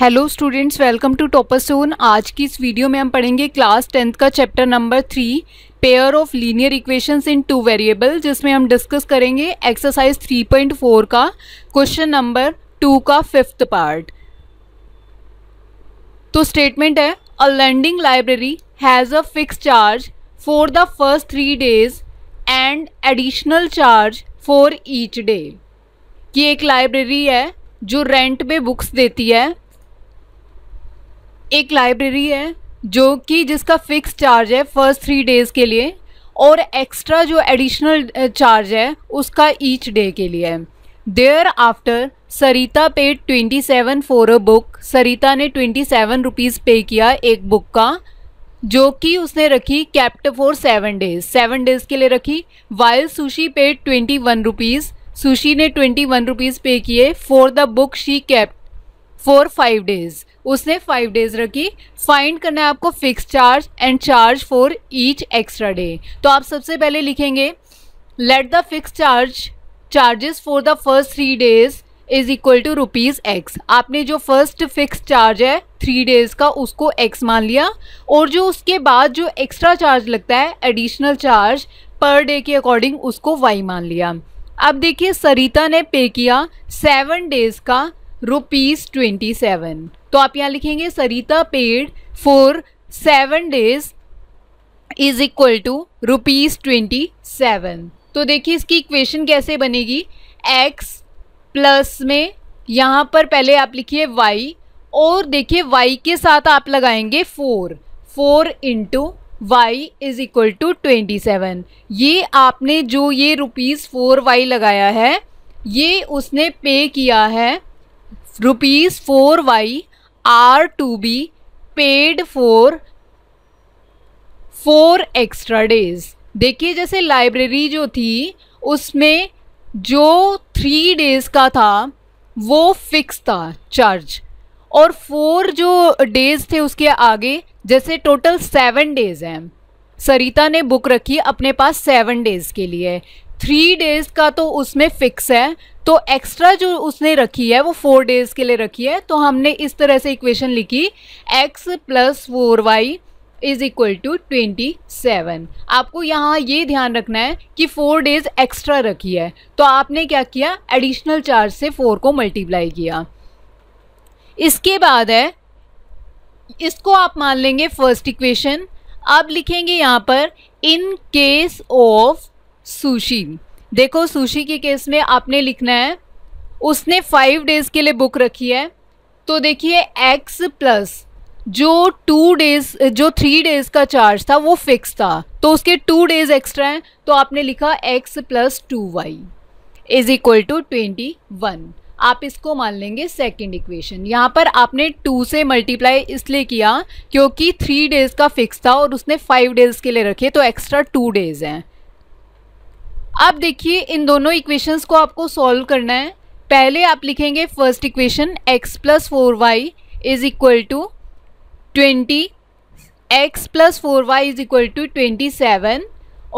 hello students welcome to topper zone आज की इस वीडियो में हम पढ़ेंगे क्लास टेंथ का chapter number three pair of linear equations in two variable जिसमें हम डिस्कस करेंगे एक्सरसाइज 3.4 का क्वेश्चन नंबर टू का फिफ्थ पार्ट तो स्टेटमेंट है a learning library has a fix charge for the first three days and additional charge for each day ये एक library है जो रेंट पे बुक्स देती है एक लाइब्रेरी है जो कि जिसका फिक्स चार्ज है फर्स्ट थ्री डेज़ के लिए और एक्स्ट्रा जो एडिशनल चार्ज है उसका ईच डे के लिए है thereafter Sarita paid twenty seven for a book Sarita ने ट्वेंटी सेवन रुपीज़ पे किया एक बुक का जो कि उसने रखी kept for seven days seven days के लिए रखी while Sushi paid twenty one rupees Sushi ने ट्वेंटी वन रुपीज़ पे किए for the book she kept for five days उसने फाइव डेज रखी फाइंड करना है आपको fix charge and charge for each extra day तो आप सबसे पहले लिखेंगे let the fix charge charges for the first three days is equal to rupees x आपने जो फर्स्ट फिक्स चार्ज है थ्री डेज़ का उसको एक्स मान लिया और जो उसके बाद जो एक्स्ट्रा चार्ज लगता है एडिशनल चार्ज पर डे के अकॉर्डिंग उसको वाई मान लिया अब देखिए सरिता ने पे किया सेवन डेज़ का रुपीज ट्वेंटी सेवन तो आप यहाँ लिखेंगे Sarita paid for seven days is equal to rupees twenty seven तो देखिए इसकी इक्वेशन कैसे बनेगी एक्स प्लस में यहाँ पर पहले आप लिखिए वाई और देखिए वाई के साथ आप लगाएंगे four four into y is equal to twenty seven ये आपने जो ये रुपीज़ फोर वाई लगाया है ये उसने पे किया है rupees four y are to be paid for four extra days देखिए जैसे लाइब्रेरी जो थी उसमें जो थ्री डेज का था वो फिक्स था चार्ज और फोर जो डेज थे उसके आगे जैसे टोटल सेवन डेज हैं सरिता ने बुक रखी अपने पास सेवन डेज के लिए थ्री डेज का तो उसमें फिक्स है तो एक्स्ट्रा जो उसने रखी है वो फोर डेज के लिए रखी है तो हमने इस तरह से इक्वेशन लिखी x plus four y is equal to twenty seven आपको यहाँ ये ध्यान रखना है कि फोर डेज एक्स्ट्रा रखी है तो आपने क्या किया एडिशनल चार्ज से फोर को मल्टीप्लाई किया इसके बाद है इसको आप मान लेंगे फर्स्ट इक्वेशन अब लिखेंगे यहाँ पर इन केस ऑफ सुशी देखो सुशी के केस में आपने लिखना है उसने फाइव डेज के लिए बुक रखी है तो देखिए एक्स प्लस जो टू डेज जो थ्री डेज का चार्ज था वो फिक्स था तो उसके टू डेज एक्स्ट्रा हैं तो आपने लिखा x plus two y is equal to twenty one आप इसको मान लेंगे सेकंड इक्वेशन यहाँ पर आपने टू से मल्टीप्लाई इसलिए किया क्योंकि थ्री डेज का फिक्स था और उसने फाइव डेज के लिए रखे तो एक्स्ट्रा टू डेज हैं अब देखिए इन दोनों इक्वेशंस को आपको सॉल्व करना है पहले आप लिखेंगे first equation x plus four y is equal to twenty x plus four y is equal to twenty seven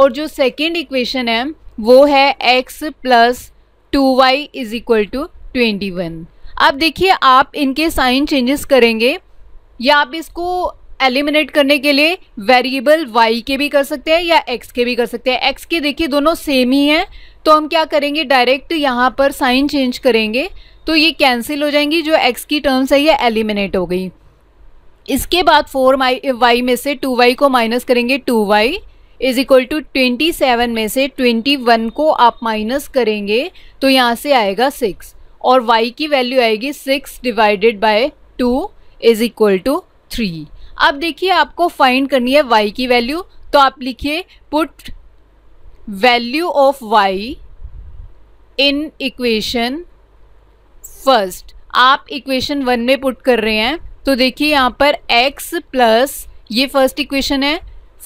और जो सेकेंड इक्वेशन है वो है x plus two y is equal to twenty one अब देखिए आप इनके साइन चेंजेस करेंगे या आप इसको एलिमिनेट करने के लिए वेरिएबल वाई के भी कर सकते हैं या एक्स के भी कर सकते हैं एक्स के देखिए दोनों सेम ही हैं तो हम क्या करेंगे डायरेक्ट यहाँ पर साइन चेंज करेंगे तो ये कैंसिल हो जाएंगी जो एक्स की टर्म्स है ये एलिमिनेट हो गई इसके बाद फोर वाई में से टू वाई को माइनस करेंगे two y is equal to twenty seven में से ट्वेंटी वन को आप माइनस करेंगे तो यहाँ से आएगा सिक्स और वाई की वैल्यू आएगी six divided by two is equal to three अब देखिए आपको फाइंड करनी है वाई की वैल्यू तो आप लिखिए put value of y in equation first आप इक्वेशन वन में पुट कर रहे हैं तो देखिए यहाँ पर x प्लस ये फर्स्ट इक्वेशन है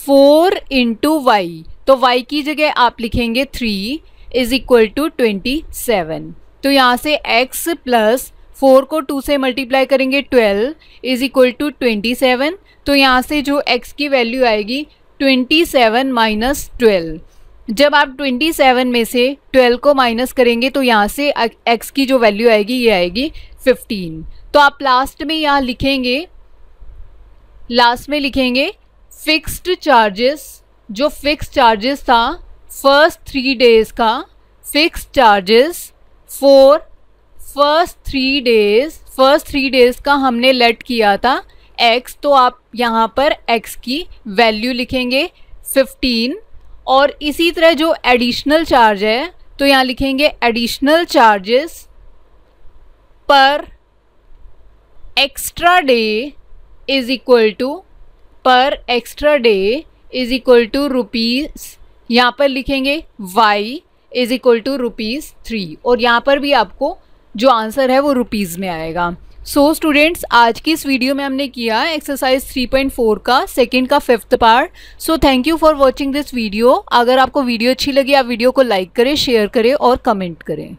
फोर इंटू वाई तो y की जगह आप लिखेंगे three is equal to twenty seven तो यहाँ से x प्लस फोर को टू से मल्टीप्लाई करेंगे twelve is equal to twenty seven तो यहाँ से जो एक्स की वैल्यू आएगी ट्वेंटी सेवन माइनस ट्वेल्व जब आप ट्वेंटी सेवन में से ट्वेल्व को माइनस करेंगे तो यहाँ से x की जो वैल्यू आएगी ये आएगी फिफ्टीन तो आप लास्ट में यहाँ लिखेंगे लास्ट में लिखेंगे फिक्स्ड चार्जेस जो फिक्स चार्जेस था फर्स्ट थ्री डेज का fix charges for first three days first three days का हमने लेट किया था x तो आप यहाँ पर x की वैल्यू लिखेंगे 15 और इसी तरह जो एडिशनल चार्ज है तो यहाँ लिखेंगे additional charges per extra day is equal to per extra day is equal to rupees यहाँ पर लिखेंगे y is equal to rupees three और यहाँ पर भी आपको जो आंसर है वो रुपीज़ में आएगा सो so, स्टूडेंट्स आज की इस वीडियो में हमने किया एक्सरसाइज 3.4 का सेकेंड का fifth part so thank you for watching this video अगर आपको वीडियो अच्छी लगी आप वीडियो को लाइक करें शेयर करें और कमेंट करें